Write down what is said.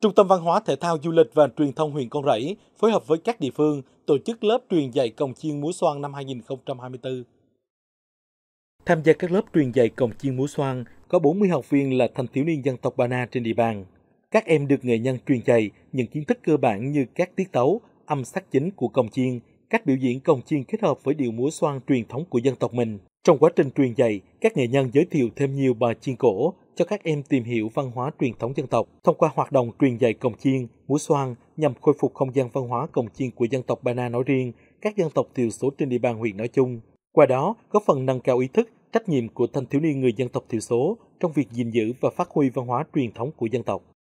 Trung tâm Văn hóa Thể thao Du lịch và Truyền thông huyện Con Rẫy phối hợp với các địa phương tổ chức lớp truyền dạy cồng chiêng múa xoan năm 2024. Tham gia các lớp truyền dạy cồng chiêng múa xoan có 40 học viên là thanh thiếu niên dân tộc Ba Na trên địa bàn. Các em được nghệ nhân truyền dạy những kiến thức cơ bản như các tiết tấu, âm sắc chính của cồng chiêng, cách biểu diễn cồng chiêng kết hợp với điệu múa xoan truyền thống của dân tộc mình. Trong quá trình truyền dạy, các nghệ nhân giới thiệu thêm nhiều bài chiêng cổ, cho các em tìm hiểu văn hóa truyền thống dân tộc thông qua hoạt động truyền dạy cồng chiêng, múa xoan nhằm khôi phục không gian văn hóa cồng chiêng của dân tộc Ba Na nói riêng, các dân tộc thiểu số trên địa bàn huyện nói chung. Qua đó, góp phần nâng cao ý thức, trách nhiệm của thanh thiếu niên người dân tộc thiểu số trong việc gìn giữ và phát huy văn hóa truyền thống của dân tộc.